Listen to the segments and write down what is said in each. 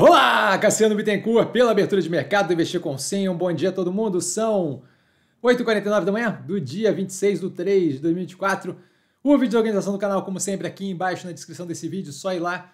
Olá, Cassiano Bittencourt, pela abertura de mercado do Investir com senha. Um bom dia a todo mundo. São 8h49 da manhã do dia 26 de 3 de 2024. O vídeo de organização do canal, como sempre, aqui embaixo na descrição desse vídeo. Só ir lá,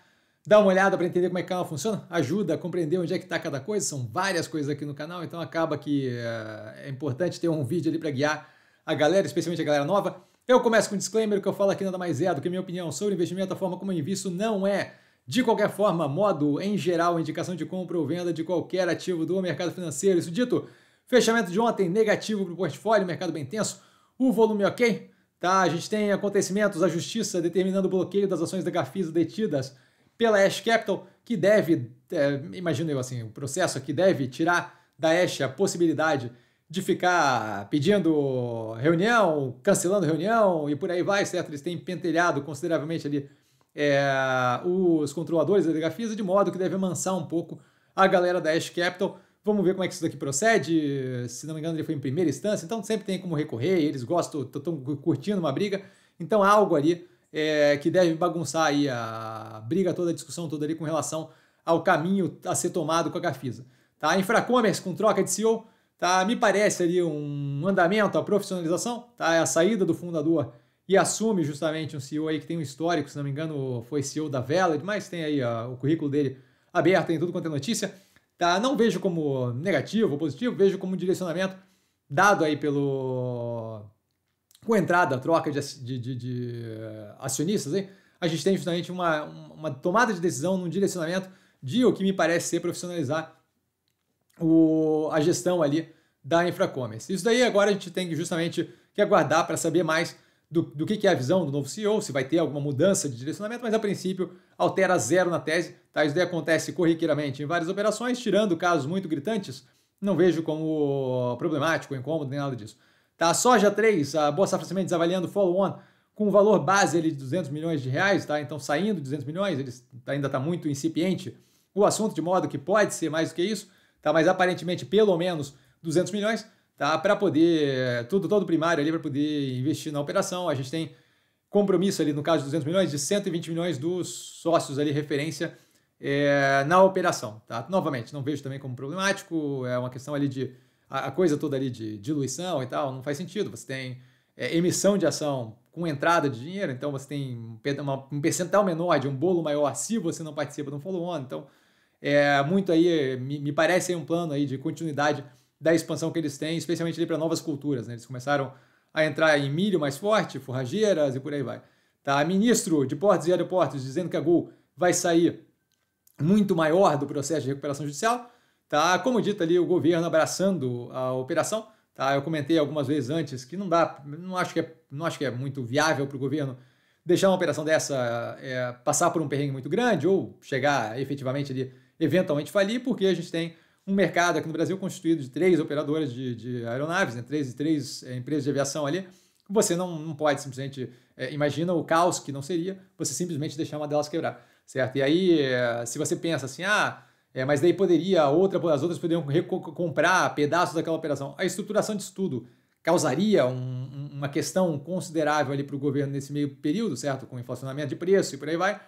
dar uma olhada para entender como é que o canal funciona. Ajuda a compreender onde é que está cada coisa. São várias coisas aqui no canal, então acaba que eh, é, importante ter um vídeo ali para guiar a galera, especialmente a galera nova. Eu começo com um disclaimer, o que eu falo aqui nada mais é do que minha opinião sobre investimento, a forma como eu invisto não é de qualquer forma, modo em geral, indicação de compra ou venda de qualquer ativo do mercado financeiro. Isso dito, fechamento de ontem negativo para o portfólio, mercado bem tenso, o volume ok. Tá, a gente tem acontecimentos, a justiça determinando o bloqueio das ações da Gafisa detidas pela Ash Capital, que deve, é, imagino eu assim, o processo que deve tirar da Ash a possibilidade de ficar pedindo reunião, cancelando reunião e por aí vai, certo? Eles têm pentelhado consideravelmente ali é, os controladores da Degafisa, de modo que deve amansar um pouco a galera da Ash Capital. Vamos ver como é que isso daqui procede. Se não me engano, ele foi em primeira instância, então sempre tem como recorrer. Eles gostam, estão curtindo uma briga. Então há algo ali é, que deve bagunçar aí a briga toda, a discussão toda ali com relação ao caminho a ser tomado com a Gafisa. Tá? Infracommerce com troca de CEO, tá? me parece ali um andamento, a profissionalização, tá? É a saída do fundador e assume justamente um CEO aí que tem um histórico, se não me engano, foi CEO da Valid, mas tem aí ah, o currículo dele aberto em tudo quanto é notícia. Tá? Não vejo como negativo ou positivo, vejo como um direcionamento dado aí pelo. com a entrada, a troca de, de, de, de eh, acionistas, hein? a gente tem justamente uma, uma tomada de decisão num direcionamento de o que me parece ser profissionalizar o, a gestão ali da InfraCommerce. Isso daí agora a gente tem justamente que aguardar para saber mais do, do que, que é a visão do novo CEO, se vai ter alguma mudança de direcionamento, mas a princípio altera zero na tese, tá? Isso daí acontece corriqueiramente em várias operações, tirando casos muito gritantes, não vejo como problemático, incômodo, nem nada disso. Tá? soja 3, a Boa Safra Sementes avaliando follow-on com um valor base ali de 200 milhões de reais, tá? Então saindo de 200 milhões, ele ainda está muito incipiente o assunto, de modo que pode ser mais do que isso, tá? Mas aparentemente pelo menos 200 milhões tá? Para poder eh, tudo todo primário ali para poder investir na operação. A gente tem compromisso ali no caso de 200 milhões de 120 milhões dos sócios ali referência é, na operação, tá? Novamente, não vejo também como problemático, é uma questão ali de a, coisa toda ali de diluição e tal, não faz sentido. Você tem é, emissão de ação com entrada de dinheiro, então você tem um, uma, um percentual menor de um bolo maior se você não participa do follow-on. Então, é, muito aí, me, me parece aí um plano aí de continuidade da expansão que eles têm, especialmente ali para novas culturas. Né? Eles começaram a entrar em milho mais forte, forrageiras e por aí vai. Tá? Ministro de Portos e Aeroportos dizendo que a Gol vai sair muito maior do processo de recuperação judicial. Tá? Como dito ali, o governo abraçando a operação. Tá? Eu comentei algumas vezes antes que não dá, não acho que é, não acho que é muito viável para o governo deixar uma operação dessa é, passar por um perrengue muito grande ou chegar efetivamente ali, eventualmente falir, porque a gente tem um mercado aqui no Brasil constituído de três operadoras de, de aeronaves, né? três, três é, empresas de aviação ali, você não, não pode simplesmente, é, imagina o caos que não seria, você simplesmente deixar uma delas quebrar, certo? E aí, é, se você pensa assim, ah, é, mas daí poderia, outra, as outras poderiam comprar pedaços daquela operação. A estruturação disso tudo causaria um, uma questão considerável ali para o governo nesse meio período, certo? Com inflacionamento de preço e por aí vai.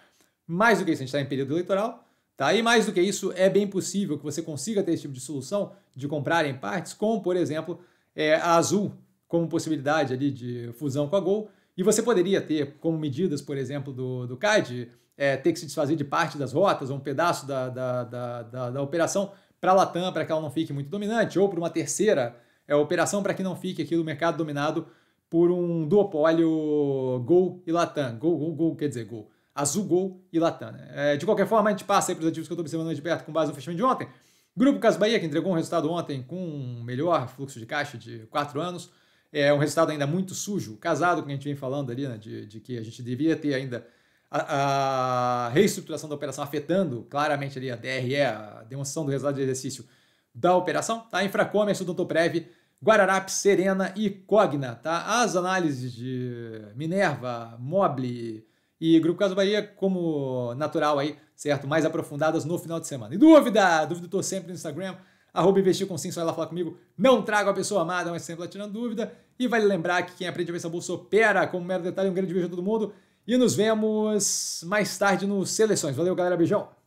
Mais do que isso, a gente está em período eleitoral, Tá? E mais do que isso, é bem possível que você consiga ter esse tipo de solução de comprar em partes, como por exemplo é, a Azul, como possibilidade ali de fusão com a Gol. E você poderia ter, como medidas, por exemplo, do, do CAD, é, ter que se desfazer de parte das rotas ou um pedaço da, da, da, da, da operação para a Latam, para que ela não fique muito dominante, ou para uma terceira é, operação, para que não fique aqui no mercado dominado por um duopólio Gol e Latam. Gol, Gol, Gol quer dizer Gol. Azul Gol e Latana. Né? É, de qualquer forma, a gente passa aí para os ativos que eu estou observando de perto com base no fechamento de ontem. Grupo Casas Bahia, que entregou um resultado ontem com um melhor fluxo de caixa de 4 anos. É um resultado ainda muito sujo, casado com o que a gente vem falando ali, né, de, de que a gente devia ter ainda a, a, reestruturação da operação afetando claramente ali a DRE, a demonstração do resultado de exercício da operação. Tá? Doutor Odontoprev, Guararapes, Serena e Cogna. Tá? As análises de Minerva, Mobile e Grupo Caso Bahia, como natural aí, certo? Mais aprofundadas no final de semana. E dúvida? Dúvida tô sempre no Instagram, arroba investir com sim, só ela falar comigo. Não trago a pessoa amada, mas sempre lá tirando dúvida. E vale lembrar que quem aprende a ver essa bolsa opera, como mero detalhe, um grande beijo a todo mundo. E nos vemos mais tarde no Seleções. Valeu, galera. Beijão.